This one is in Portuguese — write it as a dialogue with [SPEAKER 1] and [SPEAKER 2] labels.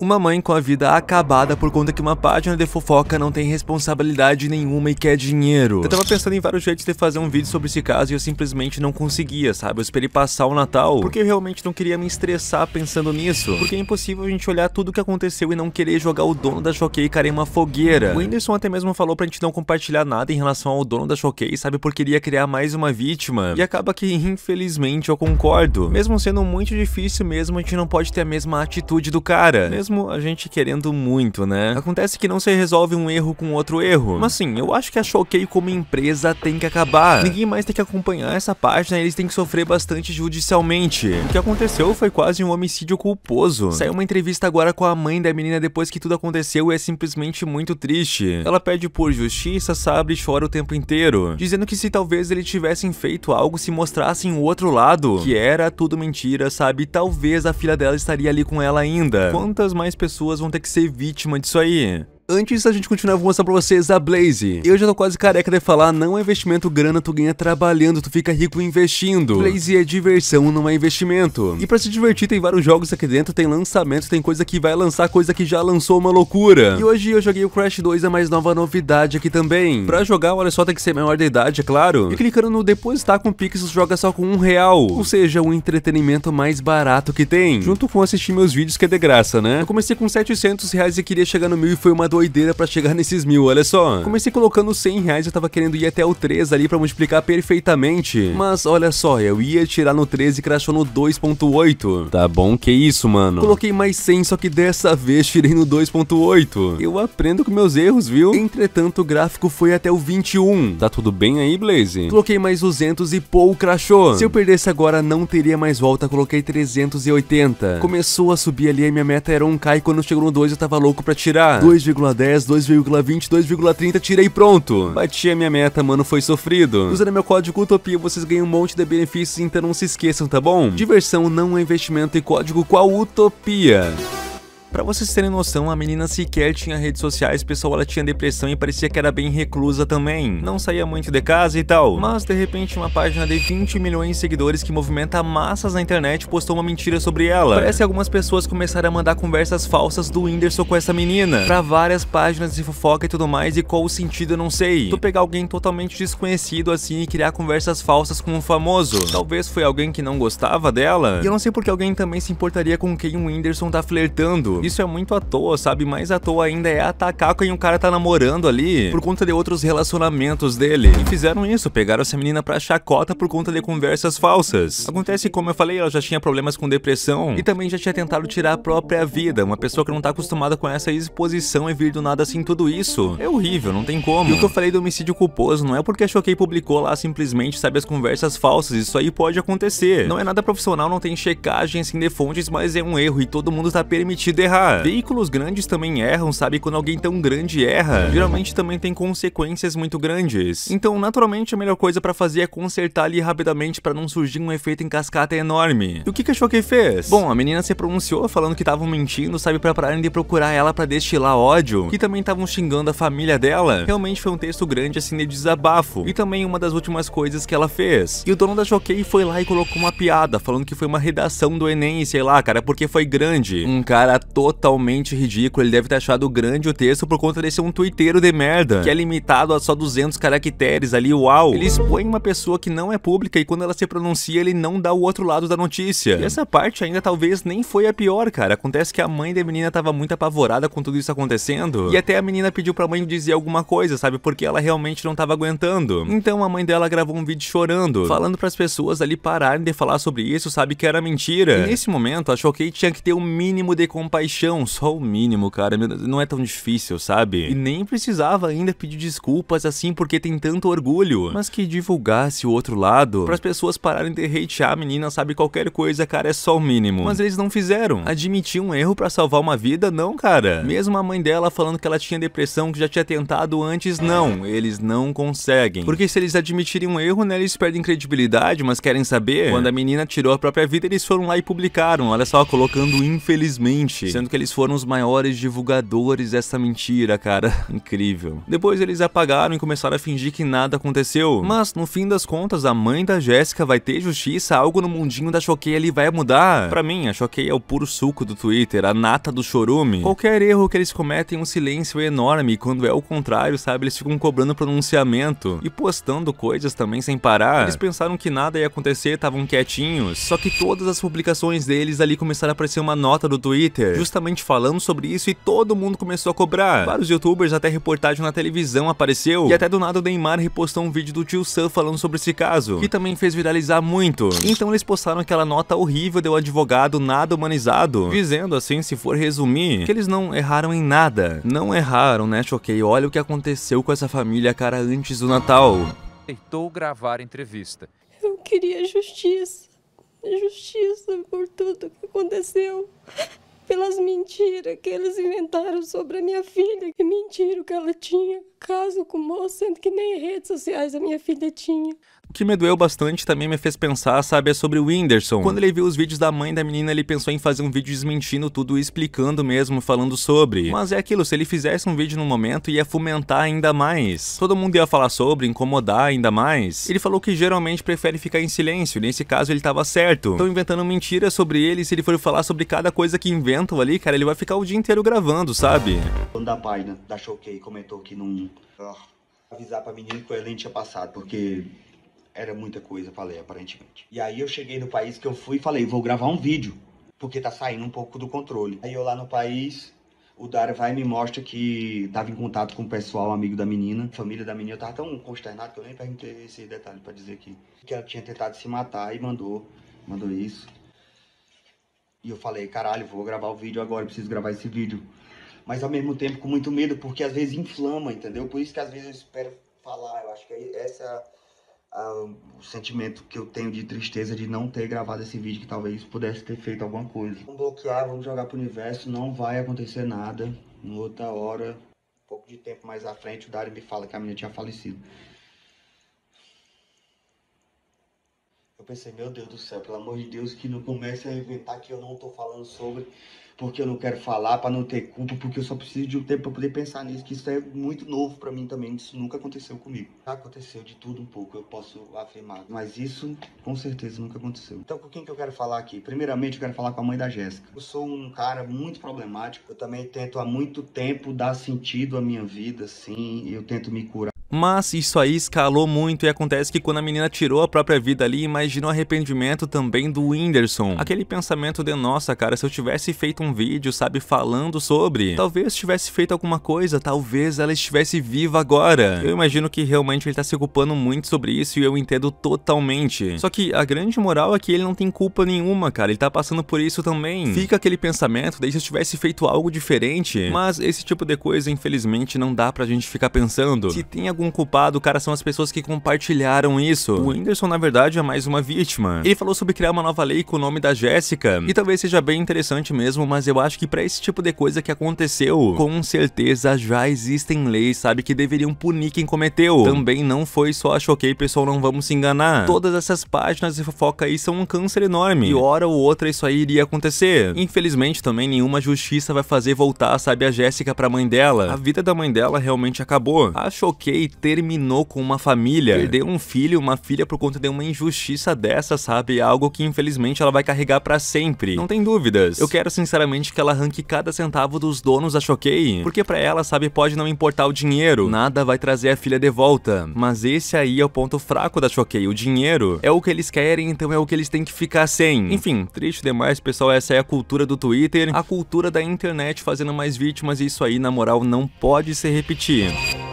[SPEAKER 1] Uma mãe com a vida acabada por conta que uma página de fofoca não tem responsabilidade nenhuma e quer dinheiro. Eu tava pensando em vários jeitos de fazer um vídeo sobre esse caso e eu simplesmente não conseguia, sabe? Eu esperei passar o Natal, porque eu realmente não queria me estressar pensando nisso. Porque é impossível a gente olhar tudo o que aconteceu e não querer jogar o dono da Choquei cara em uma fogueira. O Whindersson até mesmo falou pra gente não compartilhar nada em relação ao dono da Choquei, sabe? Porque iria criar mais uma vítima. E acaba que, infelizmente, eu concordo. Mesmo sendo muito difícil mesmo, a gente não pode ter a mesma atitude do cara. Mesmo mesmo a gente querendo muito, né? Acontece que não se resolve um erro com outro erro. Mas sim, eu acho que a Choquei como empresa tem que acabar. Ninguém mais tem que acompanhar essa página e eles têm que sofrer bastante judicialmente. O que aconteceu foi quase um homicídio culposo. Saiu uma entrevista agora com a mãe da menina depois que tudo aconteceu e é simplesmente muito triste. Ela pede por justiça, sabe, e chora o tempo inteiro, dizendo que se talvez eles tivessem feito algo, se mostrassem o outro lado, que era tudo mentira, sabe, talvez a filha dela estaria ali com ela ainda. Quantas mais pessoas vão ter que ser vítima disso aí. Antes da gente continuar, vou mostrar pra vocês a Blaze. Eu já tô quase careca de falar, não é investimento grana, tu ganha trabalhando, tu fica rico investindo. Blaze é diversão, não é investimento. E pra se divertir tem vários jogos aqui dentro, tem lançamento, tem coisa que vai lançar, coisa que já lançou uma loucura. E hoje eu joguei o Crash 2, a mais nova novidade aqui também. Pra jogar, olha só, tem que ser maior de idade, é claro. E clicando no depositar com pixels, joga só com um real. Ou seja, o entretenimento mais barato que tem. Junto com assistir meus vídeos, que é de graça, né? Eu comecei com 700 reais e queria chegar no mil e foi uma doideira doideira pra chegar nesses mil, olha só. Comecei colocando 100 reais, eu tava querendo ir até o 3 ali pra multiplicar perfeitamente. Mas olha só, eu ia tirar no 13 e crashou no 2.8. Tá bom, que isso, mano. Coloquei mais 100, só que dessa vez tirei no 2.8. Eu aprendo com meus erros, viu? Entretanto, o gráfico foi até o 21. Tá tudo bem aí, Blaze? Coloquei mais 200 e pô, crashou. Se eu perdesse agora, não teria mais volta, coloquei 380. Começou a subir ali, a minha meta era 1k e quando chegou no 2 eu tava louco pra tirar. 2,9. 2,10, 2,20, 2,30, tirei pronto. Bati a minha meta, mano, foi sofrido. Usando meu código Utopia, vocês ganham um monte de benefícios, então não se esqueçam, tá bom? Diversão não é investimento e código qual Utopia. Para vocês terem noção, a menina sequer tinha redes sociais, pessoal, ela tinha depressão e parecia que era bem reclusa também. Não saía muito de casa e tal. Mas de repente uma página de 20 milhões de seguidores que movimenta massas na internet postou uma mentira sobre ela. Parece que algumas pessoas começaram a mandar conversas falsas do Whindersson com essa menina. Pra várias páginas de fofoca e tudo mais e qual o sentido eu não sei. Tu pegar alguém totalmente desconhecido assim e criar conversas falsas com um famoso. Talvez foi alguém que não gostava dela. E eu não sei porque alguém também se importaria com quem o Whindersson tá flertando isso é muito à toa, sabe? Mais à toa ainda é atacar quem o cara tá namorando ali por conta de outros relacionamentos dele. E fizeram isso, pegaram essa menina pra chacota por conta de conversas falsas. Acontece, como eu falei, ela já tinha problemas com depressão e também já tinha tentado tirar a própria vida. Uma pessoa que não tá acostumada com essa exposição e vir do nada assim tudo isso. É horrível, não tem como. E o que eu falei do homicídio culposo não é porque a Choquei publicou lá simplesmente, sabe, as conversas falsas. Isso aí pode acontecer. Não é nada profissional, não tem checagem assim de fontes, mas é um erro e todo mundo tá permitido errar errar. Veículos grandes também erram, sabe? Quando alguém tão grande erra, geralmente também tem consequências muito grandes. Então, naturalmente, a melhor coisa para fazer é consertar ali rapidamente para não surgir um efeito em cascata enorme. E o que, que a Shockey fez? Bom, a menina se pronunciou falando que estavam mentindo, sabe? Pra pararem de procurar ela para destilar ódio, que também estavam xingando a família dela. Realmente foi um texto grande, assim, de desabafo. E também uma das últimas coisas que ela fez. E o dono da Jockey foi lá e colocou uma piada, falando que foi uma redação do Enem, sei lá, cara, porque foi grande. Um cara totalmente ridículo. Ele deve ter achado grande o texto por conta desse um tuiteiro de merda, que é limitado a só 200 caracteres ali, uau. Ele expõe uma pessoa que não é pública e quando ela se pronuncia, ele não dá o outro lado da notícia. E essa parte ainda talvez nem foi a pior, cara. Acontece que a mãe da menina tava muito apavorada com tudo isso acontecendo. E até a menina pediu pra mãe dizer alguma coisa, sabe? Porque ela realmente não tava aguentando. Então a mãe dela gravou um vídeo chorando, falando para as pessoas ali pararem de falar sobre isso, sabe? Que era mentira. E nesse momento, a Choquei tinha que ter o um mínimo de compaixão paixão, só o mínimo, cara. Não é tão difícil, sabe? E nem precisava ainda pedir desculpas assim porque tem tanto orgulho. Mas que divulgasse o outro lado para as pessoas pararem de hatear a menina, sabe? Qualquer coisa, cara, é só o mínimo. Mas eles não fizeram. Admitir um erro para salvar uma vida, não, cara. Mesmo a mãe dela falando que ela tinha depressão, que já tinha tentado antes, não. Eles não conseguem. Porque se eles admitirem um erro, né, eles perdem credibilidade, mas querem saber. Quando a menina tirou a própria vida, eles foram lá e publicaram. Olha só, colocando infelizmente sendo que eles foram os maiores divulgadores dessa mentira, cara. Incrível. Depois eles apagaram e começaram a fingir que nada aconteceu. Mas no fim das contas, a mãe da Jéssica vai ter justiça, algo no mundinho da Choquei ali vai mudar. Pra mim, a Choquei é o puro suco do Twitter, a nata do chorume. Qualquer erro que eles cometem, um silêncio é enorme, e quando é o contrário, sabe, eles ficam cobrando pronunciamento e postando coisas também sem parar. Eles pensaram que nada ia acontecer, estavam quietinhos. Só que todas as publicações deles ali começaram a aparecer uma nota do Twitter, justamente falando sobre isso e todo mundo começou a cobrar. Vários youtubers, até reportagem na televisão apareceu. E até do nada o Neymar repostou um vídeo do tio Sam falando sobre esse caso, que também fez viralizar muito. Então eles postaram aquela nota horrível do advogado nada humanizado, dizendo assim, se for resumir, que eles não erraram em nada. Não erraram, né, Choquei? Olha o que aconteceu com essa família, cara, antes do Natal. Aceitou gravar entrevista. Eu queria justiça. Justiça por tudo que aconteceu mentira que eles inventaram sobre a minha filha. Que mentira o que ela tinha. Caso com o moço, sendo que nem redes sociais a minha filha tinha. O que me doeu bastante também me fez pensar, sabe, é sobre o Whindersson. Quando ele viu os vídeos da mãe da menina, ele pensou em fazer um vídeo desmentindo tudo, explicando mesmo, falando sobre. Mas é aquilo, se ele fizesse um vídeo no momento, ia fomentar ainda mais. Todo mundo ia falar sobre, incomodar ainda mais. Ele falou que geralmente prefere ficar em silêncio, nesse caso ele tava certo. Estão inventando mentiras sobre ele, se ele for falar sobre cada coisa que inventam ali, cara, ele vai ficar o dia inteiro gravando, sabe?
[SPEAKER 2] Quando da página da Showkey comentou que não... Ah, avisar pra menina que o Elen tinha passado, porque era muita coisa, falei, aparentemente. E aí eu cheguei no país que eu fui e falei, vou gravar um vídeo, porque tá saindo um pouco do controle. Aí eu lá no país, o Dar vai e me mostra que tava em contato com o pessoal, amigo da menina, família da menina. Eu tava tão consternado que eu nem perguntei esse detalhe para dizer que, que ela tinha tentado se matar e mandou, mandou isso. E eu falei, caralho, vou gravar o vídeo agora, preciso gravar esse vídeo. Mas ao mesmo tempo com muito medo, porque às vezes inflama, entendeu? Por isso que às vezes eu espero falar. Eu acho que é essa uh, o sentimento que eu tenho de tristeza de não ter gravado esse vídeo, que talvez pudesse ter feito alguma coisa. Vamos bloquear, vamos jogar pro universo, não vai acontecer nada. Em outra hora, um pouco de tempo mais à frente, o Dario me fala que a menina tinha falecido. pensei, meu Deus do céu, pelo amor de Deus, que não comece a inventar que eu não tô falando sobre, porque eu não quero falar, para não ter culpa, porque eu só preciso de um tempo para poder pensar nisso, que isso é muito novo para mim também, isso nunca aconteceu comigo. aconteceu de tudo um pouco, eu posso afirmar, mas isso com certeza nunca aconteceu. Então, com quem que eu quero falar aqui? Primeiramente, eu quero falar com a mãe da Jéssica. Eu sou um cara muito problemático, eu também tento há muito tempo dar sentido à minha vida, assim, eu tento me curar
[SPEAKER 1] mas isso aí escalou muito e acontece que quando a menina tirou a própria vida ali, imagina o arrependimento também do Whindersson. Aquele pensamento de, nossa cara, se eu tivesse feito um vídeo, sabe, falando sobre, talvez tivesse feito alguma coisa, talvez ela estivesse viva agora. Eu imagino que realmente ele tá se culpando muito sobre isso e eu entendo totalmente. Só que a grande moral é que ele não tem culpa nenhuma, cara, ele tá passando por isso também. Fica aquele pensamento, daí se eu tivesse feito algo diferente, mas esse tipo de coisa, infelizmente, não dá pra gente ficar pensando. Se tem um culpado, cara, são as pessoas que compartilharam isso. O Whindersson, na verdade, é mais uma vítima. Ele falou sobre criar uma nova lei com o nome da Jéssica, e talvez seja bem interessante mesmo, mas eu acho que para esse tipo de coisa que aconteceu, com certeza já existem leis, sabe, que deveriam punir quem cometeu. Também não foi só a Choquei, pessoal, não vamos se enganar. Todas essas páginas de fofoca aí são um câncer enorme, e hora ou outra isso aí iria acontecer. Infelizmente também nenhuma justiça vai fazer voltar, sabe, a Jéssica pra mãe dela. A vida da mãe dela realmente acabou. A Choquei terminou com uma família, é. perdeu um filho, uma filha por conta de uma injustiça dessa, sabe? Algo que infelizmente ela vai carregar para sempre. Não tem dúvidas. Eu quero sinceramente que ela arranque cada centavo dos donos da Choquei, porque para ela, sabe, pode não importar o dinheiro, nada vai trazer a filha de volta. Mas esse aí é o ponto fraco da Choquei, o dinheiro. É o que eles querem, então é o que eles têm que ficar sem. Enfim, triste demais, pessoal, essa é a cultura do Twitter, a cultura da internet fazendo mais vítimas e isso aí, na moral, não pode se repetir.